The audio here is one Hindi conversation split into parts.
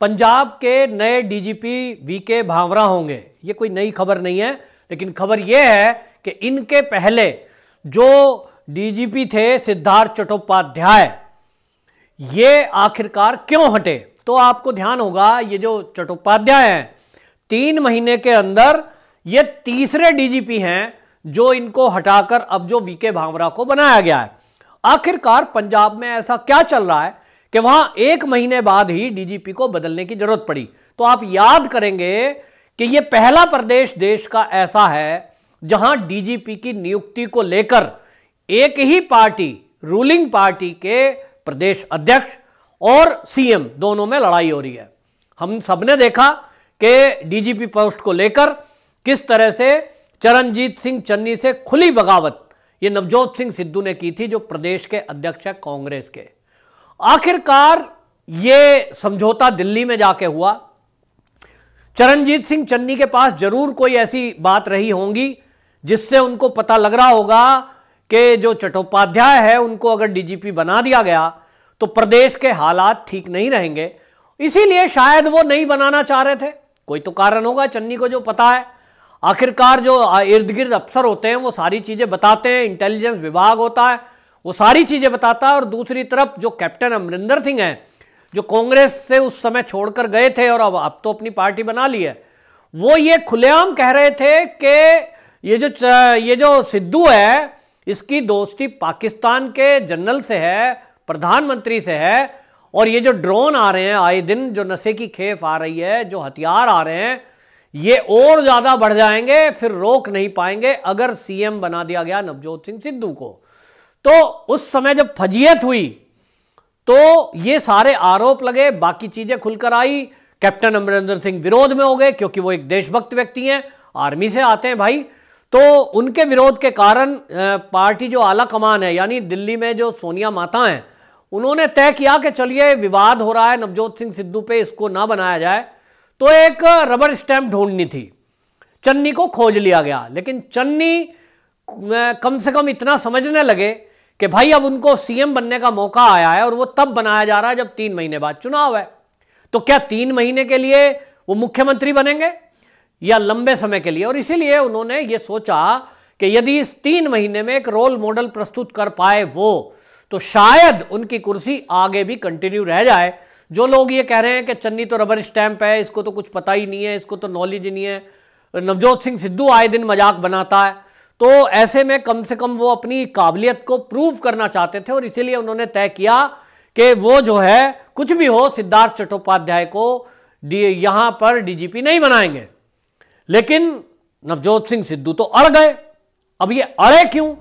पंजाब के नए डीजीपी वीके भावरा होंगे ये कोई नई खबर नहीं है लेकिन खबर यह है कि इनके पहले जो डीजीपी थे सिद्धार्थ चट्टोपाध्याय ये आखिरकार क्यों हटे तो आपको ध्यान होगा ये जो चट्टोपाध्याय हैं तीन महीने के अंदर ये तीसरे डीजीपी हैं जो इनको हटाकर अब जो वीके भावरा को बनाया गया है आखिरकार पंजाब में ऐसा क्या चल रहा है कि वहां एक महीने बाद ही डीजीपी को बदलने की जरूरत पड़ी तो आप याद करेंगे कि यह पहला प्रदेश देश का ऐसा है जहां डीजीपी की नियुक्ति को लेकर एक ही पार्टी रूलिंग पार्टी के प्रदेश अध्यक्ष और सीएम दोनों में लड़ाई हो रही है हम सबने देखा कि डीजीपी पोस्ट को लेकर किस तरह से चरणजीत सिंह चन्नी से खुली बगावत ये नवजोत सिंह सिद्धू ने की थी जो प्रदेश के अध्यक्ष है कांग्रेस के आखिरकार ये समझौता दिल्ली में जाके हुआ चरणजीत सिंह चन्नी के पास जरूर कोई ऐसी बात रही होंगी जिससे उनको पता लग रहा होगा कि जो चट्टोपाध्याय है उनको अगर डीजीपी बना दिया गया तो प्रदेश के हालात ठीक नहीं रहेंगे इसीलिए शायद वो नहीं बनाना चाह रहे थे कोई तो कारण होगा चन्नी को जो पता है आखिरकार जो इर्द गिर्द अफसर होते हैं वो सारी चीज़ें बताते हैं इंटेलिजेंस विभाग होता है वो सारी चीजें बताता और दूसरी तरफ जो कैप्टन अमरिंदर सिंह हैं जो कांग्रेस से उस समय छोड़कर गए थे और अब अब तो अपनी पार्टी बना ली है वो ये खुलेआम कह रहे थे कि ये जो ये जो सिद्धू है इसकी दोस्ती पाकिस्तान के जनरल से है प्रधानमंत्री से है और ये जो ड्रोन आ रहे हैं आए दिन जो नशे की खेप आ रही है जो हथियार आ रहे हैं ये और ज्यादा बढ़ जाएंगे फिर रोक नहीं पाएंगे अगर सीएम बना दिया गया नवजोत सिंह सिद्धू को तो उस समय जब फजीयत हुई तो ये सारे आरोप लगे बाकी चीजें खुलकर आई कैप्टन अमरिंदर सिंह विरोध में हो गए क्योंकि वो एक देशभक्त व्यक्ति हैं आर्मी से आते हैं भाई तो उनके विरोध के कारण पार्टी जो आला कमान है यानी दिल्ली में जो सोनिया माता हैं उन्होंने तय किया कि चलिए विवाद हो रहा है नवजोत सिंह सिद्धू पे इसको ना बनाया जाए तो एक रबर स्टैंप ढूंढनी थी चन्नी को खोज लिया गया लेकिन चन्नी कम से कम इतना समझने लगे कि भाई अब उनको सीएम बनने का मौका आया है और वो तब बनाया जा रहा है जब तीन महीने बाद चुनाव है तो क्या तीन महीने के लिए वो मुख्यमंत्री बनेंगे या लंबे समय के लिए और इसीलिए उन्होंने ये सोचा कि यदि इस तीन महीने में एक रोल मॉडल प्रस्तुत कर पाए वो तो शायद उनकी कुर्सी आगे भी कंटिन्यू रह जाए जो लोग ये कह रहे हैं कि चन्नी तो रबर स्टैंप है इसको तो कुछ पता ही नहीं है इसको तो नॉलेज ही नहीं है नवजोत सिंह सिद्धू आए दिन मजाक बनाता है तो ऐसे में कम से कम वो अपनी काबिलियत को प्रूव करना चाहते थे और इसीलिए उन्होंने तय किया कि वो जो है कुछ भी हो सिद्धार्थ चट्टोपाध्याय को यहां पर डीजीपी नहीं बनाएंगे लेकिन नवजोत सिंह सिद्धू तो अड़ गए अब ये अड़े क्यों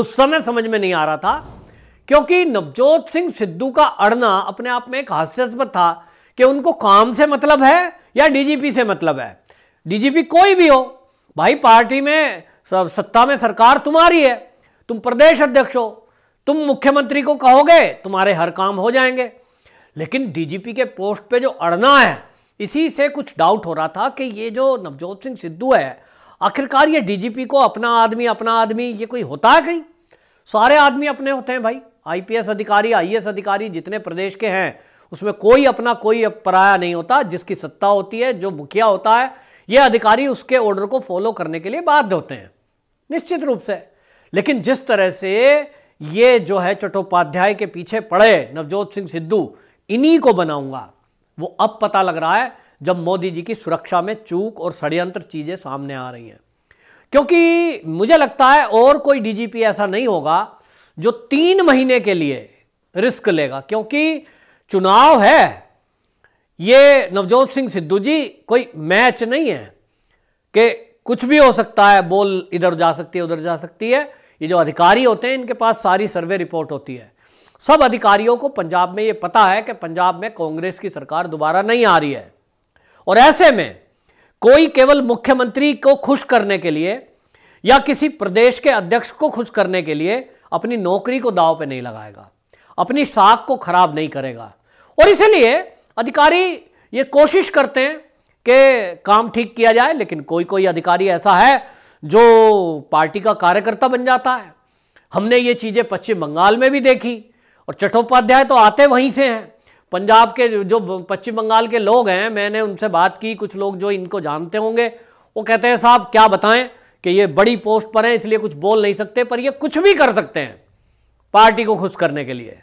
उस समय समझ में नहीं आ रहा था क्योंकि नवजोत सिंह सिद्धू का अड़ना अपने आप में एक हास्यास्पद था कि उनको काम से मतलब है या डीजीपी से मतलब है डीजीपी कोई भी हो भाई पार्टी में सब सत्ता में सरकार तुम्हारी है तुम प्रदेश अध्यक्ष हो तुम मुख्यमंत्री को कहोगे तुम्हारे हर काम हो जाएंगे लेकिन डीजीपी के पोस्ट पे जो अड़ना है इसी से कुछ डाउट हो रहा था कि ये जो नवजोत सिंह सिद्धू है आखिरकार ये डीजीपी को अपना आदमी अपना आदमी ये कोई होता है कहीं सारे आदमी अपने होते हैं भाई आईपीएस अधिकारी आईएएस e अधिकारी जितने प्रदेश के हैं उसमें कोई अपना कोई पराया नहीं होता जिसकी सत्ता होती है जो मुखिया होता है ये अधिकारी उसके ऑर्डर को फॉलो करने के लिए बाध्य होते हैं निश्चित रूप से लेकिन जिस तरह से ये जो है चट्टोपाध्याय के पीछे पड़े नवजोत सिंह सिद्धू इन्हीं को बनाऊंगा वो अब पता लग रहा है जब मोदी जी की सुरक्षा में चूक और षड्यंत्र चीज़ें सामने आ रही हैं क्योंकि मुझे लगता है और कोई डीजीपी ऐसा नहीं होगा जो तीन महीने के लिए रिस्क लेगा क्योंकि चुनाव है ये नवजोत सिंह सिद्धू जी कोई मैच नहीं है कि कुछ भी हो सकता है बोल इधर जा सकती है उधर जा सकती है ये जो अधिकारी होते हैं इनके पास सारी सर्वे रिपोर्ट होती है सब अधिकारियों को पंजाब में ये पता है कि पंजाब में कांग्रेस की सरकार दोबारा नहीं आ रही है और ऐसे में कोई केवल मुख्यमंत्री को खुश करने के लिए या किसी प्रदेश के अध्यक्ष को खुश करने के लिए अपनी नौकरी को दाव पे नहीं लगाएगा अपनी साख को खराब नहीं करेगा और इसलिए अधिकारी ये कोशिश करते हैं कि काम ठीक किया जाए लेकिन कोई कोई अधिकारी ऐसा है जो पार्टी का कार्यकर्ता बन जाता है हमने ये चीज़ें पश्चिम बंगाल में भी देखी और चट्टोपाध्याय तो आते वहीं से हैं पंजाब के जो पश्चिम बंगाल के लोग हैं मैंने उनसे बात की कुछ लोग जो इनको जानते होंगे वो कहते हैं साहब क्या बताएं कि ये बड़ी पोस्ट पर हैं इसलिए कुछ बोल नहीं सकते पर ये कुछ भी कर सकते हैं पार्टी को खुश करने के लिए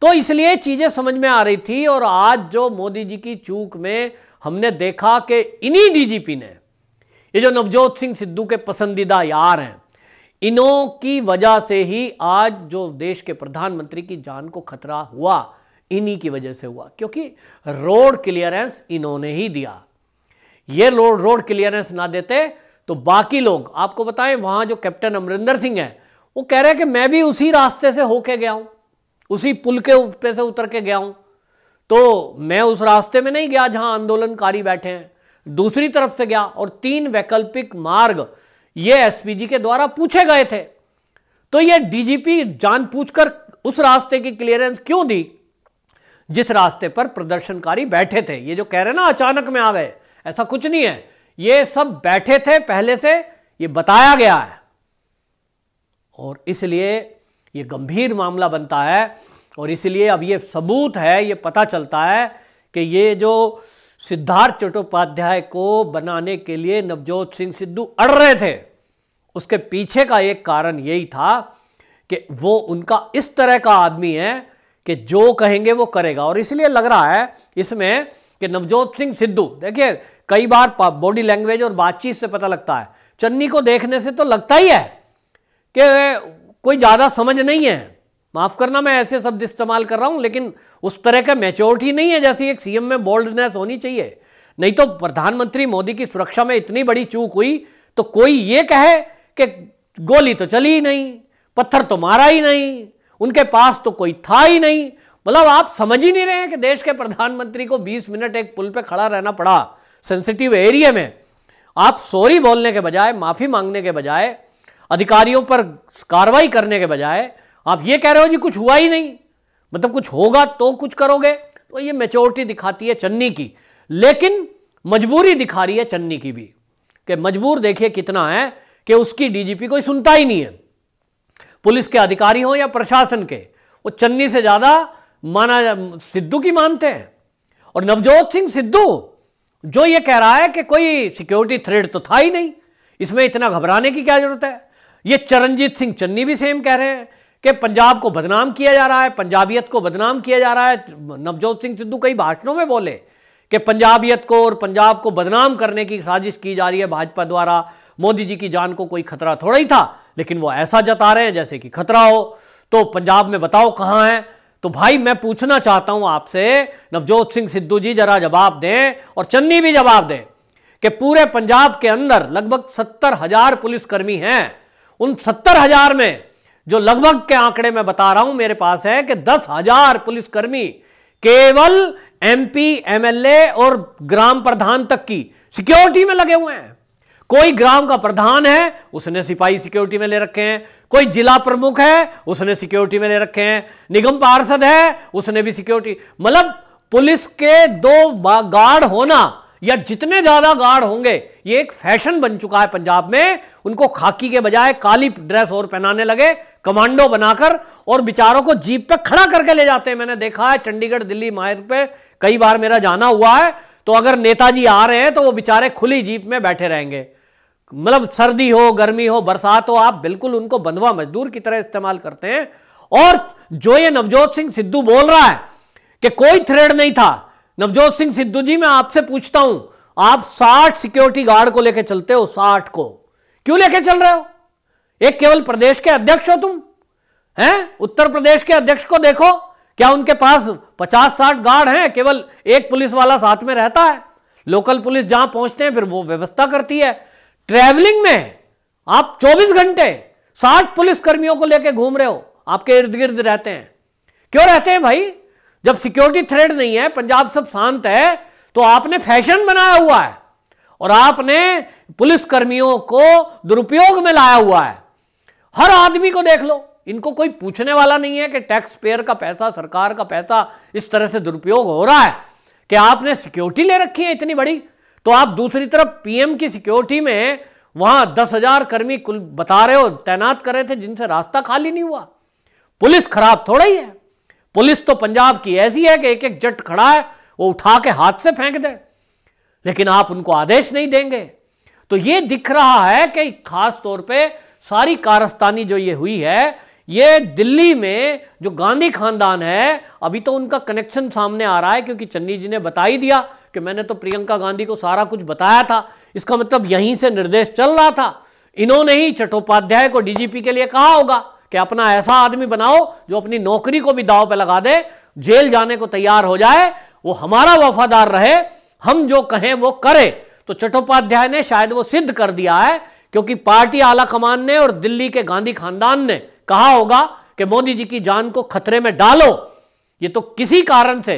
तो इसलिए चीज़ें समझ में आ रही थी और आज जो मोदी जी की चूक में हमने देखा कि इन्हीं डीजीपी ने ये जो नवजोत सिंह सिद्धू के पसंदीदा यार हैं इन्हों की वजह से ही आज जो देश के प्रधानमंत्री की जान को खतरा हुआ इन्हीं की वजह से हुआ क्योंकि रोड क्लियरेंस इन्होंने ही दिया ये रोड रोड क्लियरेंस ना देते तो बाकी लोग आपको बताएं वहां जो कैप्टन अमरिंदर सिंह है वो कह रहे हैं कि मैं भी उसी रास्ते से होके गया हूं उसी पुल के ऊपर से उतर के गया हूं तो मैं उस रास्ते में नहीं गया जहां आंदोलनकारी बैठे हैं दूसरी तरफ से गया और तीन वैकल्पिक मार्ग ये एसपीजी के द्वारा पूछे गए थे तो ये डीजीपी जान पूछकर उस रास्ते की क्लियरेंस क्यों दी जिस रास्ते पर प्रदर्शनकारी बैठे थे ये जो कह रहे ना अचानक में आ गए ऐसा कुछ नहीं है ये सब बैठे थे पहले से ये बताया गया है और इसलिए ये गंभीर मामला बनता है और इसलिए अब ये सबूत है ये पता चलता है कि ये जो सिद्धार्थ चट्टोपाध्याय को बनाने के लिए नवजोत सिंह सिद्धू अड़ रहे थे उसके पीछे का एक कारण यही था कि वो उनका इस तरह का आदमी है कि जो कहेंगे वो करेगा और इसलिए लग रहा है इसमें कि नवजोत सिंह सिद्धू देखिए कई बार बॉडी लैंग्वेज और बातचीत से पता लगता है चन्नी को देखने से तो लगता ही है कि कोई ज़्यादा समझ नहीं है माफ़ करना मैं ऐसे शब्द इस्तेमाल कर रहा हूं लेकिन उस तरह का मेच्योरिटी नहीं है जैसी एक सीएम में बोल्डनेस होनी चाहिए नहीं तो प्रधानमंत्री मोदी की सुरक्षा में इतनी बड़ी चूक हुई तो कोई ये कहे कि गोली तो चली ही नहीं पत्थर तो मारा ही नहीं उनके पास तो कोई था ही नहीं मतलब आप समझ ही नहीं रहे हैं कि देश के प्रधानमंत्री को 20 मिनट एक पुल पे खड़ा रहना पड़ा सेंसिटिव एरिया में आप सॉरी बोलने के बजाय माफ़ी मांगने के बजाय अधिकारियों पर कार्रवाई करने के बजाय आप ये कह रहे हो जी कुछ हुआ ही नहीं मतलब कुछ होगा तो कुछ करोगे तो ये मेचोरिटी दिखाती है चन्नी की लेकिन मजबूरी दिखा रही है चन्नी की भी कि मजबूर देखिए कितना है कि उसकी डीजीपी कोई सुनता ही नहीं है पुलिस के अधिकारी हो या प्रशासन के वो चन्नी से ज़्यादा माना सिद्धू की मानते हैं और नवजोत सिंह सिद्धू जो ये कह रहा है कि कोई सिक्योरिटी थ्रेड तो था ही नहीं इसमें इतना घबराने की क्या जरूरत है ये चरणजीत सिंह चन्नी भी सेम कह रहे हैं कि पंजाब को बदनाम किया जा रहा है पंजाबियत को बदनाम किया जा रहा है नवजोत सिंह सिद्धू कई भाषणों में बोले कि पंजाबियत को और पंजाब को बदनाम करने की साजिश की जा रही है भाजपा द्वारा मोदी जी की जान को कोई खतरा थोड़ा ही था लेकिन वो ऐसा जता रहे हैं जैसे कि खतरा हो तो पंजाब में बताओ कहाँ है तो भाई मैं पूछना चाहता हूं आपसे नवजोत सिंह सिद्धू जी जरा जवाब दें और चन्नी भी जवाब दें कि पूरे पंजाब के अंदर लगभग सत्तर हजार पुलिसकर्मी हैं उन सत्तर हजार में जो लगभग के आंकड़े मैं बता रहा हूं मेरे पास है कि दस हजार पुलिसकर्मी केवल एमपी एमएलए और ग्राम प्रधान तक की सिक्योरिटी में लगे हुए हैं कोई ग्राम का प्रधान है उसने सिपाही सिक्योरिटी में ले रखे हैं कोई जिला प्रमुख है उसने सिक्योरिटी में ले रखे हैं निगम पार्षद है उसने भी सिक्योरिटी मतलब पुलिस के दो गार्ड होना या जितने ज्यादा गार्ड होंगे ये एक फैशन बन चुका है पंजाब में उनको खाकी के बजाय काली ड्रेस और पहनाने लगे कमांडो बनाकर और बिचारों को जीप पे खड़ा करके ले जाते हैं मैंने देखा है चंडीगढ़ दिल्ली मायर पे कई बार मेरा जाना हुआ है तो अगर नेताजी आ रहे हैं तो वो बेचारे खुली जीप में बैठे रहेंगे मतलब सर्दी हो गर्मी हो बरसात हो आप बिल्कुल उनको बंधवा मजदूर की तरह इस्तेमाल करते हैं और जो ये नवजोत सिंह सिद्धू बोल रहा है कि कोई थ्रेड नहीं था नवजोत सिंह सिद्धू जी मैं आपसे पूछता हूं आप 60 सिक्योरिटी गार्ड को लेकर चलते हो 60 को क्यों लेके चल रहे हो एक केवल प्रदेश के अध्यक्ष हो तुम हैं उत्तर प्रदेश के अध्यक्ष को देखो क्या उनके पास 50-60 गार्ड हैं केवल एक पुलिस वाला साथ में रहता है लोकल पुलिस जहां पहुंचते हैं फिर वो व्यवस्था करती है ट्रेवलिंग में आप चौबीस घंटे साठ पुलिसकर्मियों को लेकर घूम रहे हो आपके इर्द गिर्द रहते हैं क्यों रहते हैं भाई जब सिक्योरिटी थ्रेड नहीं है पंजाब सब शांत है तो आपने फैशन बनाया हुआ है और आपने पुलिस कर्मियों को दुरुपयोग में लाया हुआ है हर आदमी को देख लो इनको कोई पूछने वाला नहीं है कि टैक्स पेयर का पैसा सरकार का पैसा इस तरह से दुरुपयोग हो रहा है कि आपने सिक्योरिटी ले रखी है इतनी बड़ी तो आप दूसरी तरफ पीएम की सिक्योरिटी में वहां दस हजार कर्मी कुल बता रहे हो तैनात कर रहे थे जिनसे रास्ता खाली नहीं हुआ पुलिस खराब थोड़ा ही है पुलिस तो पंजाब की ऐसी है कि एक एक जट खड़ा है वो उठा के हाथ से फेंक दे लेकिन आप उनको आदेश नहीं देंगे तो ये दिख रहा है कि खास तौर पे सारी कारस्तानी जो ये हुई है ये दिल्ली में जो गांधी खानदान है अभी तो उनका कनेक्शन सामने आ रहा है क्योंकि चन्नी जी ने बता ही दिया कि मैंने तो प्रियंका गांधी को सारा कुछ बताया था इसका मतलब यहीं से निर्देश चल रहा था इन्होंने ही चट्टोपाध्याय को डीजीपी के लिए कहा होगा कि अपना ऐसा आदमी बनाओ जो अपनी नौकरी को भी दाव पे लगा दे जेल जाने को तैयार हो जाए वो हमारा वफादार रहे हम जो कहें वो करे तो चट्टोपाध्याय ने शायद वो सिद्ध कर दिया है क्योंकि पार्टी आला कमान ने और दिल्ली के गांधी खानदान ने कहा होगा कि मोदी जी की जान को खतरे में डालो ये तो किसी कारण से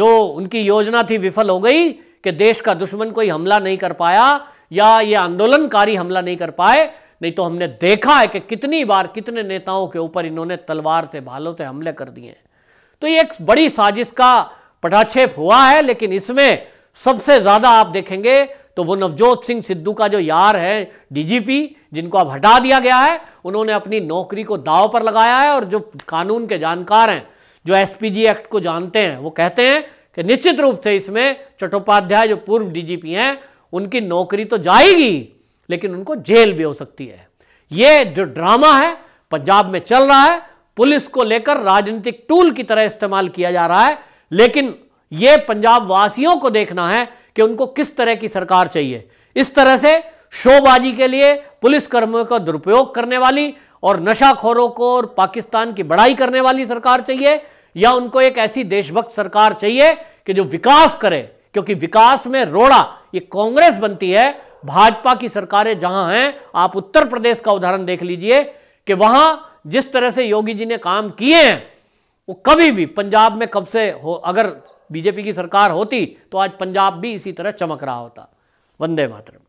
जो उनकी योजना थी विफल हो गई कि देश का दुश्मन कोई हमला नहीं कर पाया या ये आंदोलनकारी हमला नहीं कर पाए नहीं तो हमने देखा है कि कितनी बार कितने नेताओं के ऊपर इन्होंने तलवार से भालों से हमले कर दिए हैं तो ये एक बड़ी साजिश का पटाक्षेप हुआ है लेकिन इसमें सबसे ज़्यादा आप देखेंगे तो वो नवजोत सिंह सिद्धू का जो यार है डीजीपी जिनको अब हटा दिया गया है उन्होंने अपनी नौकरी को दाव पर लगाया है और जो कानून के जानकार हैं जो एसपीजी एक्ट को जानते हैं वो कहते हैं कि निश्चित रूप से इसमें चट्टोपाध्याय जो पूर्व डीजीपी हैं उनकी नौकरी तो जाएगी लेकिन उनको जेल भी हो सकती है ये जो ड्रामा है पंजाब में चल रहा है पुलिस को लेकर राजनीतिक टूल की तरह इस्तेमाल किया जा रहा है लेकिन यह पंजाब वासियों को देखना है कि उनको किस तरह की सरकार चाहिए इस तरह से शोबाजी के लिए पुलिसकर्मियों का दुरुपयोग करने वाली और नशाखोरों को और पाकिस्तान की बड़ाई करने वाली सरकार चाहिए या उनको एक ऐसी देशभक्त सरकार चाहिए कि जो विकास करे क्योंकि विकास में रोड़ा ये कांग्रेस बनती है भाजपा की सरकारें जहां हैं आप उत्तर प्रदेश का उदाहरण देख लीजिए कि वहां जिस तरह से योगी जी ने काम किए हैं वो कभी भी पंजाब में कब से हो अगर बीजेपी की सरकार होती तो आज पंजाब भी इसी तरह चमक रहा होता वंदे मातरम